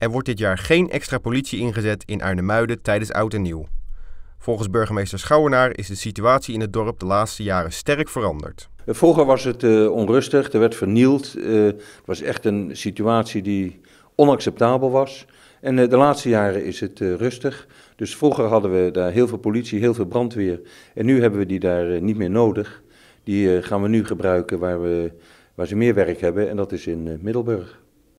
Er wordt dit jaar geen extra politie ingezet in Arnhemuiden tijdens Oud en Nieuw. Volgens burgemeester Schouwenaar is de situatie in het dorp de laatste jaren sterk veranderd. Vroeger was het eh, onrustig, er werd vernield. het eh, was echt een situatie die onacceptabel was. En eh, de laatste jaren is het rustig. Dus vroeger hadden we daar heel veel politie, heel veel brandweer. En nu hebben we die daar niet meer nodig. Die gaan we nu gebruiken waar, we, waar ze meer werk hebben. En dat is in Middelburg.